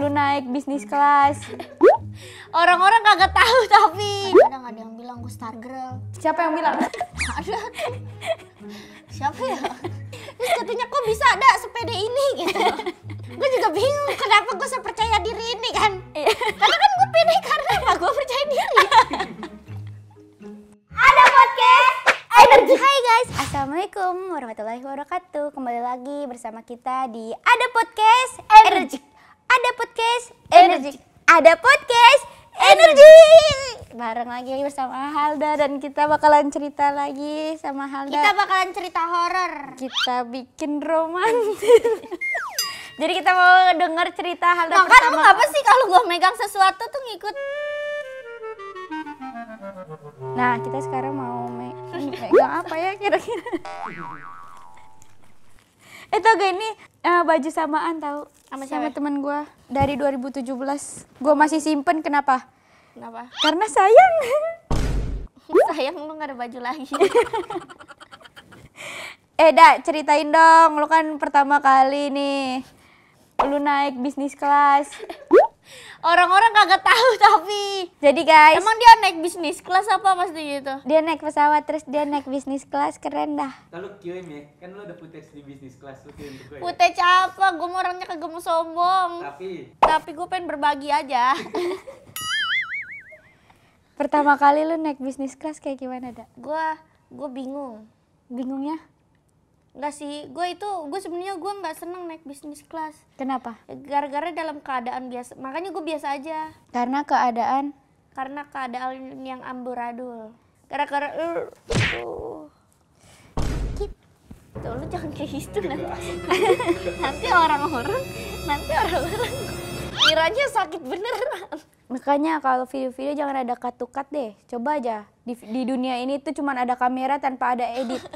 lu naik bisnis kelas. Orang-orang kagak tahu tapi. Kadang ada yang bilang gue star girl. Siapa yang bilang? ada. Siapa ya? Terus katanya kok bisa ada sepeda ini gitu. gue juga bingung kenapa gue sepercaya diri ini kan. Iya. karena kan gue pede karena apa? Gue percaya diri. ada podcast energi. Hai guys, assalamualaikum warahmatullahi wabarakatuh. Kembali lagi bersama kita di Ada Podcast Energi ada podcast energi. Ada podcast energi. Bareng lagi bersama Halda dan kita bakalan cerita lagi sama Halda. Kita bakalan cerita horor. Kita bikin romantis. Jadi kita mau denger cerita Halda Makan pertama. kan apa sih kalau gue megang sesuatu tuh ngikut. Nah kita sekarang mau megang apa ya kira-kira. Itu eh, gue ini uh, baju samaan tau sama, sama temen gue dari 2017. Gue masih simpen kenapa? Kenapa? Karena sayang. sayang lu gak ada baju lagi. eh dak ceritain dong, lu kan pertama kali nih lu naik bisnis kelas orang-orang kagak tahu tapi jadi guys emang dia naik bisnis kelas apa maksudnya itu dia naik pesawat terus dia naik bisnis kelas keren dah kalau kirim ya kan lu udah putih di bisnis kelas lu kirim gue Ya? ya? apa gue orangnya kagak mau sombong tapi tapi gue pengen berbagi aja pertama kali lu naik bisnis kelas kayak gimana dak gue gue bingung bingungnya Enggak sih, gue itu gue sebenarnya gue nggak seneng naik bisnis kelas. Kenapa? Gara-gara dalam keadaan biasa, makanya gue biasa aja. Karena keadaan? Karena keadaan yang amburadul. Gara-gara uh, uh. Tuh, lu jangan kayak gitu nanti. nanti orang-orang, nanti orang-orang kiranya sakit beneran. Makanya kalau video-video jangan ada katukat deh. Coba aja di, di dunia ini tuh cuman ada kamera tanpa ada edit.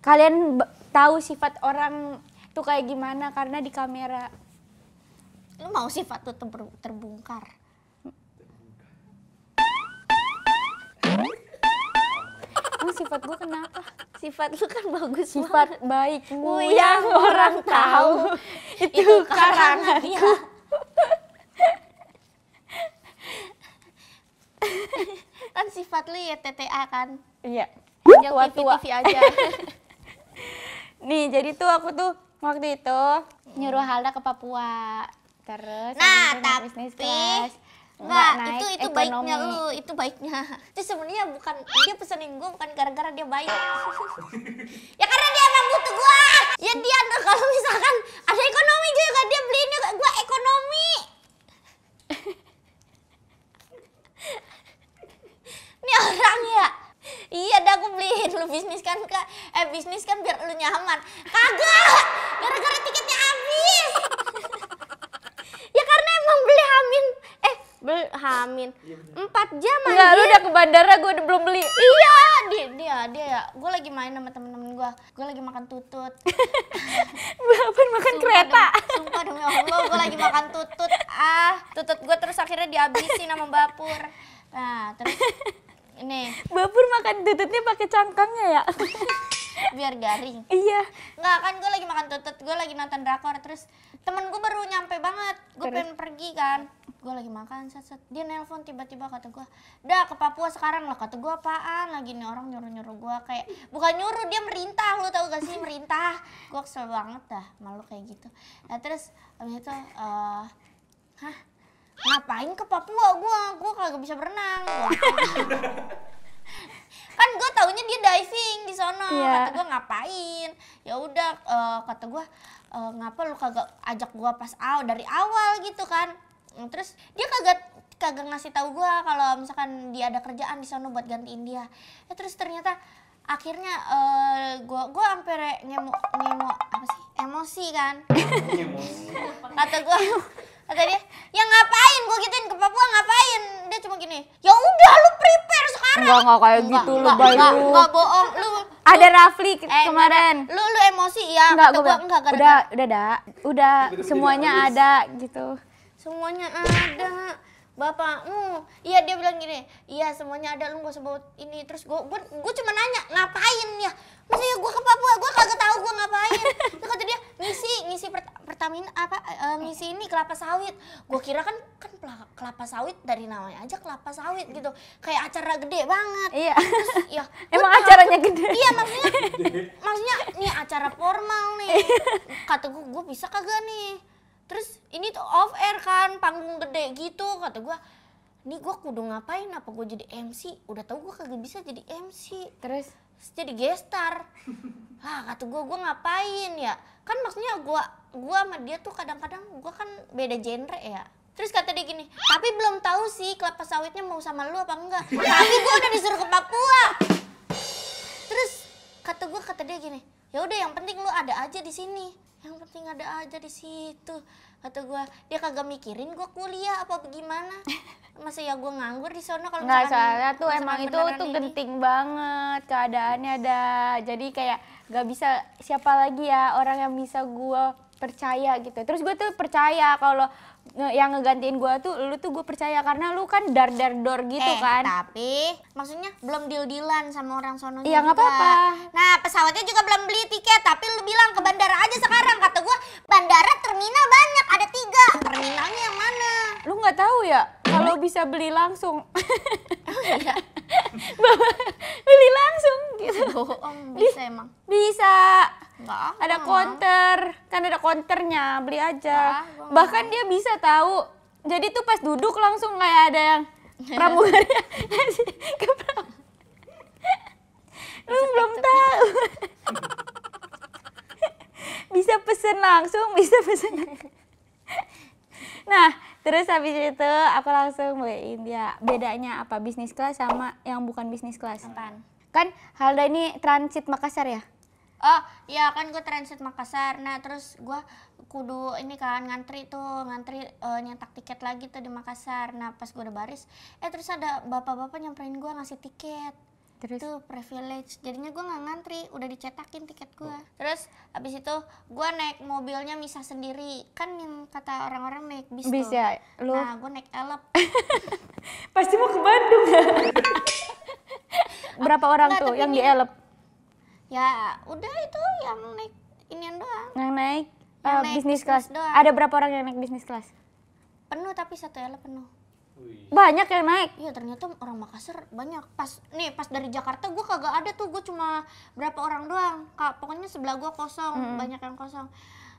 kalian tahu sifat orang tuh kayak gimana karena di kamera. Lu mau sifat tuh terbongkar. Emang sifat gue kenapa? Sifat lu kan bagus Sifat banget. baikmu yang orang tahu. Itu, itu karangan ya. kan sifat lu ya TTA kan? Iya. Yang tua-tua. TV, TV aja. Nih, jadi tuh aku tuh waktu itu nyuruh Halda ke Papua. Terus nah, tapi bisnis kelas. Enggak, naik itu itu ekonomi. baiknya oh, lu, itu baiknya. Itu sebenarnya bukan dia pesenin gua bukan gara-gara dia baik. ya karena dia emang butuh gua. Ya dia kalau misalkan ada ekonomi juga dia beliin gua ekonomi. Ini orang iya dah aku beliin lu bisnis kan kak eh bisnis kan biar lu nyaman kagak gara-gara tiketnya habis ya karena emang beli hamin eh beli hamin iya, empat jam aja lu udah ke bandara gue udah belum beli iya dia dia dia ya gue lagi main sama temen-temen gue gue lagi makan tutut Bapak makan kereta sumpah demi allah gue lagi makan tutut ah tutut gue terus akhirnya dihabisin sama mbak pur nah terus Nih. Babur makan tututnya pakai cangkangnya ya. Biar garing. Iya. Nggak kan gue lagi makan tutut, gue lagi nonton drakor terus temen gue baru nyampe banget, gue pengen pergi kan. Gue lagi makan, set, set. dia nelpon tiba-tiba kata gue, dah ke Papua sekarang lah. Kata gue apaan lagi nih orang nyuruh-nyuruh gue kayak, bukan nyuruh dia merintah, lu tau gak sih merintah. Gue kesel banget dah malu kayak gitu. Nah terus abis itu, uh, hah ngapain ke Papua gue gue kagak bisa berenang kan gue taunya dia diving di sono yeah. kata gue ngapain ya udah uh, kata gue uh, ngapa lu kagak ajak gue pas awal dari awal gitu kan terus dia kagak kagak ngasih tahu gue kalau misalkan dia ada kerjaan di sono buat gantiin dia ya, terus ternyata akhirnya gue uh, gue hampir ngemo ngemo apa sih emosi kan kata gue kata dia ya ngapain gue gituin ke Papua ngapain dia cuma gini ya udah lu prepare sekarang enggak enggak kayak enggak, gitu lu bayu enggak, enggak bohong lu, ada Rafli eh, kemarin lu lu emosi ya enggak gue enggak, enggak udah udah udah semuanya ada gitu semuanya ada bapakmu iya dia bilang gini iya semuanya ada lu gak sebut ini terus gue gue cuma nanya ngapain ya maksudnya gue ke Papua gue kagak tahu gue ngapain vitamin apa uh, eh, misi ini kelapa sawit gue kira kan kan kelapa sawit dari namanya aja kelapa sawit gitu kayak acara gede banget iya Terus, ya emang acaranya gede iya maksudnya maksudnya nih acara formal nih kata gue gue bisa kagak nih terus ini tuh off air kan panggung gede gitu kata gue ini gue kudu ngapain apa gue jadi MC udah tau gue kagak bisa jadi MC terus jadi gestar ah kata gue gue ngapain ya kan maksudnya gue gue sama dia tuh kadang-kadang gue kan beda genre ya terus kata dia gini tapi belum tahu sih kelapa sawitnya mau sama lu apa enggak tapi gue udah disuruh ke Papua terus kata gue kata dia gini ya udah yang penting lu ada aja di sini yang penting ada aja di situ kata gue dia kagak mikirin gue kuliah apa gimana masa ya gue nganggur di sana kalau nggak soalnya tuh emang itu tuh ini. genting banget keadaannya ada jadi kayak gak bisa siapa lagi ya orang yang bisa gue percaya gitu terus gue tuh percaya kalau yang ngegantiin gue tuh lu tuh gue percaya karena lu kan dar dar dor gitu eh, kan tapi maksudnya belum deal dealan sama orang sono iya nggak apa apa nah pesawatnya juga belum beli tiket tapi lu bilang ke bandara aja sekarang kata gue bandara terminal banyak ada tiga terminalnya yang mana lu nggak tahu ya kalau bisa beli langsung oh, iya. beli langsung gitu bohong bisa emang bisa Enggak, ah, ada ah. konter, kan ada counternya beli aja enggak, ah, bahkan dia bisa tahu jadi tuh pas duduk langsung kayak ada yang pramugarnya ke pram lu belum tahu bisa pesen langsung bisa pesen nah Terus habis itu aku langsung beliin dia bedanya apa bisnis kelas sama yang bukan bisnis kelas. Apaan? Kan Halda ini transit Makassar ya? Oh iya kan gue transit Makassar. Nah terus gue kudu ini kan ngantri tuh ngantri uh, eh, nyetak tiket lagi tuh di Makassar. Nah pas gue udah baris, eh terus ada bapak-bapak nyamperin gue ngasih tiket Terus? Itu privilege. Jadinya gue nggak ngantri, udah dicetakin tiket gue. Oh. Terus abis itu gue naik mobilnya misah sendiri. Kan yang kata orang-orang naik bis, bis Ya, lu... Nah gue naik elep. Pasti mau ke Bandung ya? Berapa orang tuh yang ini... di elep? Ya udah itu yang naik inian doang. Yang naik, uh, bisnis kelas Ada berapa orang yang naik bisnis kelas? Penuh tapi satu elep penuh banyak yang naik iya ternyata orang Makassar banyak pas nih pas dari Jakarta gue kagak ada tuh gue cuma berapa orang doang kak pokoknya sebelah gue kosong mm -hmm. banyak yang kosong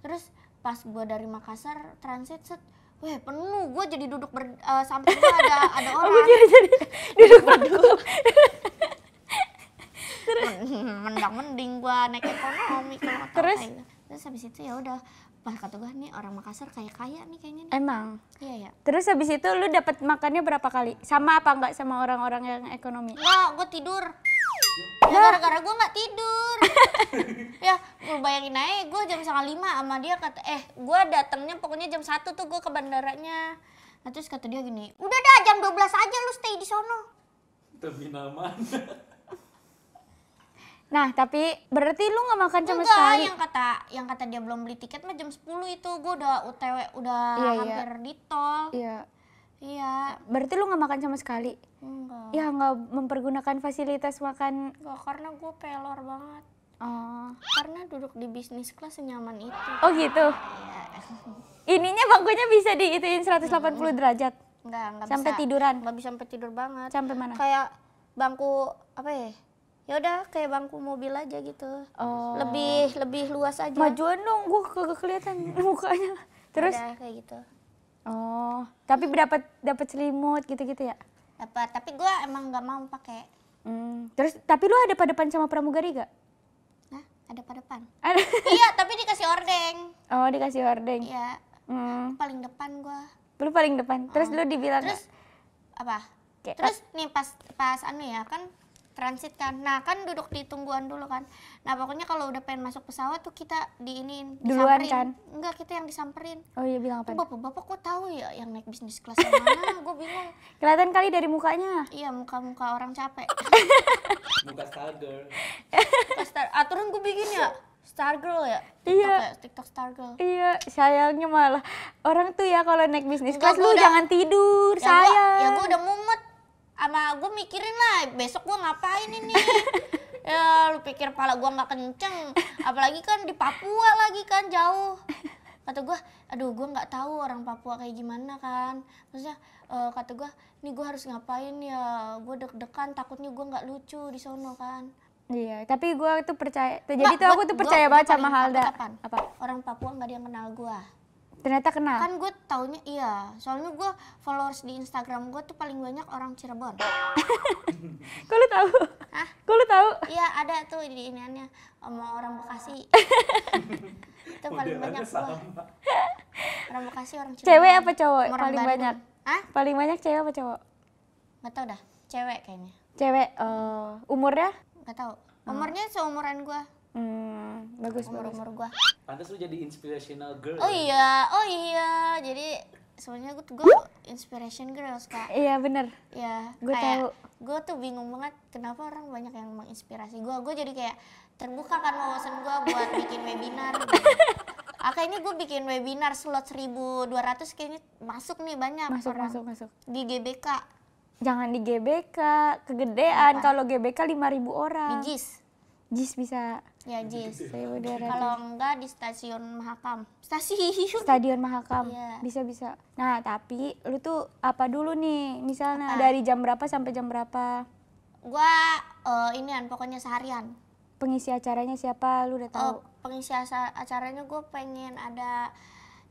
terus pas gue dari Makassar transit set Weh penuh, gue jadi duduk ber, uh, eh, samping gue ada ada orang. Aku kira jadi duduk berdua. terus mendang mending gue naik ekonomi kalau terus gitu. terus habis itu ya udah wah kata gue nih orang Makassar kayak kaya nih kayaknya nih. emang iya ya terus habis itu lu dapat makannya berapa kali sama apa enggak sama orang-orang yang ekonomi nggak gue tidur ya, gara-gara gue nggak tidur ya lu bayangin aja gue jam setengah lima sama dia kata eh gue datangnya pokoknya jam satu tuh gue ke bandaranya nah terus kata dia gini udah dah jam 12 aja lu stay di sono terminal mana Nah, tapi berarti lu nggak makan sama Enggak, yang kata yang kata dia belum beli tiket mah jam 10 itu gue udah UTW udah iya, iya. hampir iya. di tol. Iya. Iya. Berarti lu nggak makan sama sekali? Enggak. Ya nggak mempergunakan fasilitas makan? Enggak, karena gue pelor banget. Oh. Karena duduk di bisnis kelas senyaman itu. Oh gitu. Iya. Ininya bangkunya bisa diituin 180 hmm. Iya. derajat. Enggak, enggak sampai bisa. Sampai tiduran. Enggak bisa sampai tidur banget. Sampai mana? Kayak bangku apa ya? ya udah kayak bangku mobil aja gitu oh. lebih lebih luas aja majuan dong gue kagak kelihatan mukanya terus udah, kayak gitu oh tapi dapat dapat selimut gitu gitu ya apa tapi gua emang nggak mau pakai hmm. terus tapi lu ada pada depan sama pramugari gak Hah? ada pada depan iya tapi dikasih ordeng oh dikasih ordeng iya hmm. paling depan gua lu paling depan terus oh. lu dibilang terus apa Kayak, terus nih pas pas anu ya kan transit kan. Nah, kan duduk di tungguan dulu kan. Nah, pokoknya kalau udah pengen masuk pesawat tuh kita diinin duluan disamperin. kan. Enggak, kita yang disamperin. Oh iya bilang apa? Bapak-bapak kok tahu ya yang naik bisnis kelas mana? gue bingung. Kelihatan kali dari mukanya. Iya, muka-muka orang capek. muka star girl. star aturan gue bikin ya. star girl ya? iya. Ya? TikTok girl. Iya, sayangnya malah orang tuh ya kalau naik bisnis kelas lu jangan tidur, ya, ya sayang. Gua, ya gue udah mumet sama gue mikirin lah besok gue ngapain ini ya lu pikir pala gue nggak kenceng apalagi kan di Papua lagi kan jauh kata gue aduh gue nggak tahu orang Papua kayak gimana kan maksudnya uh, kata gue ini gue harus ngapain ya gue deg-degan takutnya gue nggak lucu di sono kan iya tapi gue tuh percaya jadi tuh aku tuh percaya banget sama Halda apa orang Papua nggak ada yang kenal gue Ternyata kenal. Kan gue taunya iya. Soalnya gue followers di Instagram gue tuh paling banyak orang Cirebon. Kok lu tahu? ah Kok lu tahu? Iya, ada tuh di iniannya sama orang Bekasi. itu paling banyak gue. Orang Bekasi, orang Cirebon. Cewek apa cowok orang paling Bandung. banyak? ah Paling banyak cewek apa cowok? nggak tau dah, cewek kayaknya. Cewek, uh, umurnya? nggak tau. Umurnya seumuran gue Hmm, bagus umur umur gua. Pantas lu jadi inspirational girl. Ya? Oh iya, oh iya. Jadi soalnya gue tuh gue inspiration girls kak. Iya bener. Iya. Gue tahu. Gue tuh bingung banget kenapa orang banyak yang menginspirasi gue. Gue jadi kayak terbuka kan wawasan gue buat bikin webinar. Gitu. ini gue bikin webinar slot 1200 kayaknya masuk nih banyak masuk, orang. Masuk, masuk. Di GBK. Jangan di GBK, kegedean kalau GBK 5000 orang. Bijis. JIS bisa. Ya JIS. Kalau enggak di stasiun Mahakam. Stasiun. Stadion Mahakam. Yeah. Bisa bisa. Nah tapi lu tuh apa dulu nih misalnya apa? dari jam berapa sampai jam berapa? Gua uh, eh, ini an pokoknya seharian. Pengisi acaranya siapa? Lu udah tahu? Uh, pengisi acaranya gue pengen ada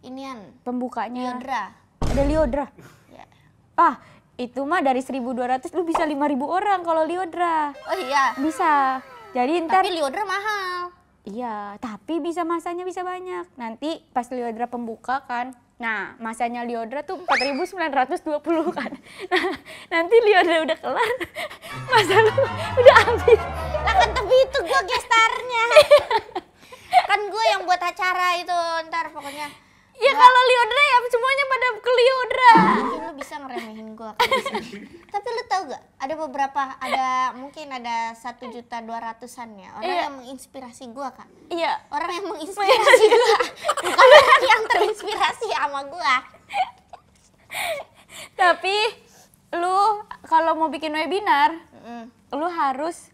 inian. Pembukanya. Liodra. Ada Liodra. Ya. Yeah. Ah, itu mah dari 1200 lu bisa 5000 orang kalau Liodra. Oh iya. Bisa. Jadi ntar Tapi liodra mahal. Iya, tapi bisa masanya bisa banyak. Nanti pas liodra pembuka kan. Nah, masanya liodra tuh 4920 kan. Nah, nanti liodra udah kelar, masa lu udah habis. Lah kan tapi itu gue gestarnya. kan gue yang buat acara itu ntar pokoknya. Ya nah. kalau Liodra ya semuanya pada ke Liodra. Mungkin lu bisa ngeremehin gua. Tapi lu tau gak? Ada beberapa, ada mungkin ada satu juta dua ratusan ya orang yeah. yang menginspirasi gua kak. Iya. Yeah. Orang yang menginspirasi gua, bukan orang yang terinspirasi sama gua. Tapi lu kalau mau bikin webinar, mm. lu harus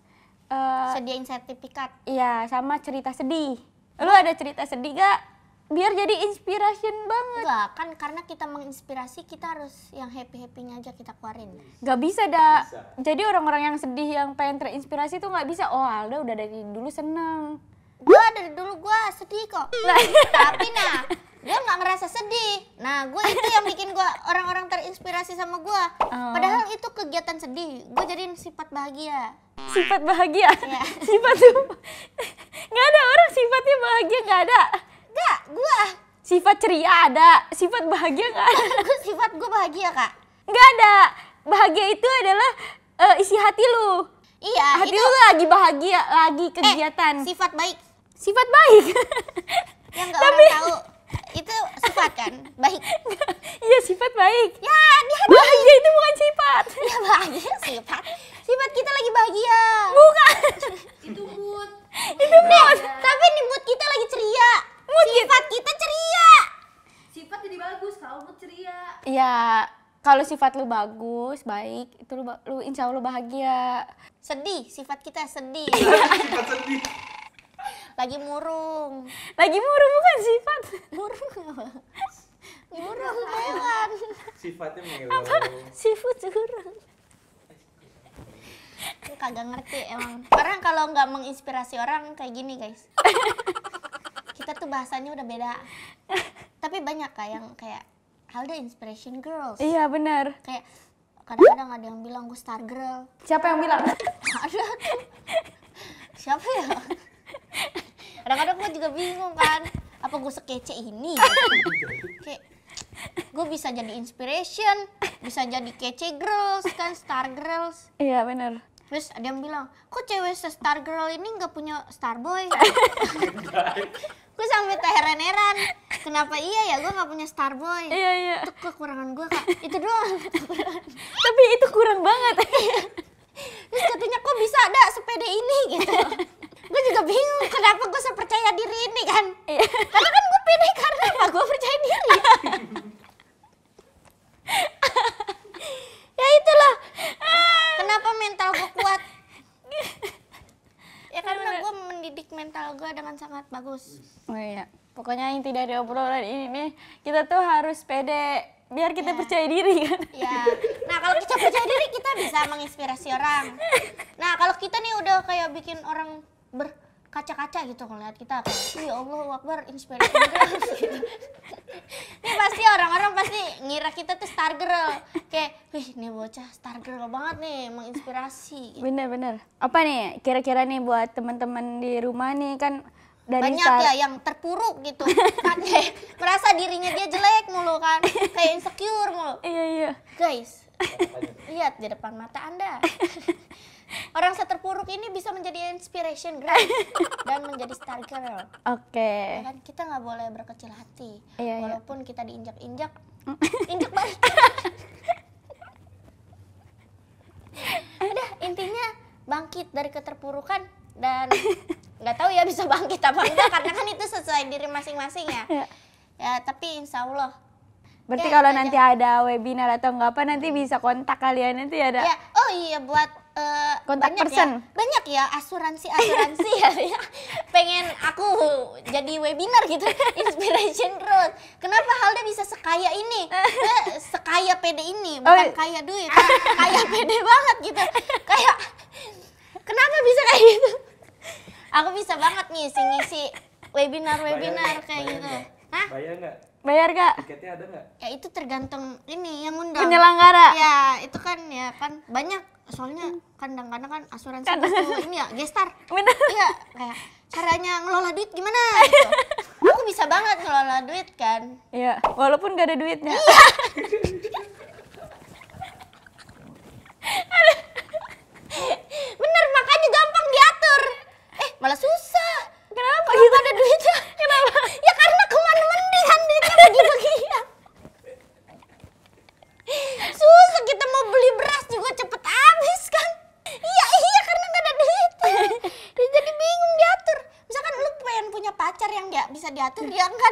uh, sediain sertifikat. Iya, sama cerita sedih. Lu ada cerita sedih gak? biar jadi inspiration banget. Enggak, kan karena kita menginspirasi kita harus yang happy-happynya aja kita keluarin. Gak bisa dah. Jadi orang-orang yang sedih yang pengen terinspirasi tuh nggak bisa. Oh Alda udah dari dulu seneng. Gue dari dulu gue sedih kok. Nah. Tapi nah gue nggak ngerasa sedih. Nah, gue itu yang bikin gue orang-orang terinspirasi sama gue. Oh. Padahal itu kegiatan sedih. Gue jadiin sifat bahagia. Sifat bahagia. Ya. Sifat tuh nggak ada orang sifatnya bahagia nggak ada. Enggak, gua Sifat ceria ada, sifat bahagia enggak sifat Gua, bahagia kak. Enggak ada. Bahagia itu adalah uh, isi hati lu. Iya. Hati itu... lu lagi bahagia, lagi eh, kegiatan. Eh, sifat baik. Sifat baik. Yang gak Tapi... tahu itu sifat kan baik iya sifat baik ya dia bahagia itu bukan sifat ya bahagia sifat sifat kita lagi bahagia bukan itu mood itu mood tapi ini mood kita lagi ceria mood sifat kita ceria sifat jadi bagus kalau mood ceria ya kalau sifat lu bagus baik itu lu, lu insya allah bahagia sedih sifat kita sedih sifat sedih lagi murung lagi murung bukan sifat murung murung hewan sifatnya melo sifat curang kagak ngerti emang orang kalau nggak menginspirasi orang kayak gini guys kita tuh bahasanya udah beda tapi banyak kak yang kayak Halda inspiration girls iya benar kayak kadang-kadang ada yang bilang gue star girl siapa yang bilang siapa ya kadang-kadang gue juga bingung kan apa gue sekece ini kayak gue bisa jadi inspiration bisa jadi kece girls kan star girls iya benar Terus ada yang bilang, kok cewek se star girl ini nggak punya star boy? gue sampai terheran-heran, kenapa iya ya gue nggak punya star boy? Iya iya. Itu kekurangan gue kak, itu doang. Tapi itu kurang banget. Terus katanya kok bisa ada sepede ini gitu. gue juga bingung kenapa gue sepercaya diri ini kan. Iya. karena kan gue pede karena apa? Gue percaya diri. mental gue dengan sangat bagus. Oh iya, pokoknya inti dari obrolan ini nih, kita tuh harus pede biar kita yeah. percaya diri kan. Iya. Nah, kalau kita percaya diri kita bisa menginspirasi orang. Nah, kalau kita nih udah kayak bikin orang ber kaca-kaca gitu ngeliat kita ya Allah Akbar inspirasi gitu. ini pasti orang-orang pasti ngira kita tuh star girl kayak wih ini bocah star girl banget nih menginspirasi gitu. bener bener apa nih kira-kira nih buat teman-teman di rumah nih kan dari banyak ya yang terpuruk gitu kan kayak merasa dirinya dia jelek mulu kan kayak insecure mulu iya iya guys lihat di depan mata anda Orang seterpuruk ini bisa menjadi inspiration girl dan menjadi star girl. Oke. Okay. Ya kan kita nggak boleh berkecil hati. Iya, iya. Walaupun iya. kita diinjak-injak, mm. injak balik. Udah intinya bangkit dari keterpurukan dan nggak tahu ya bisa bangkit apa enggak karena kan itu sesuai diri masing-masing ya. Iya. Ya tapi insya Allah Berarti kalau nanti ada webinar atau enggak apa nanti hmm. bisa kontak kalian nanti ada. Ya, oh iya buat Eh, kontak banyak ya. person. Ya, banyak ya asuransi-asuransi ya. Pengen aku jadi webinar gitu, inspiration growth. Kenapa Halda bisa sekaya ini? Eh, sekaya pede ini, oh, bukan oh. kaya duit. Ah, kaya pede banget gitu. Kayak kenapa bisa kayak gitu? Aku bisa banget ngisi-ngisi webinar-webinar kayak gitu. Gak? Hah? Bayar nggak? Bayar gak? Tiketnya ada nggak? Ya itu tergantung ini yang undang. Penyelenggara. Ya itu kan ya kan banyak soalnya kadang-kadang kan asuransi itu kan. ini ya gestar iya kayak caranya ngelola duit gimana gitu. aku bisa banget ngelola duit kan iya walaupun gak ada duitnya iya bener makanya gampang diatur eh malah susah kenapa Kalau ada duitnya kenapa ya karena kemana-mana kan duitnya bagi-bagi diatur ya enggak?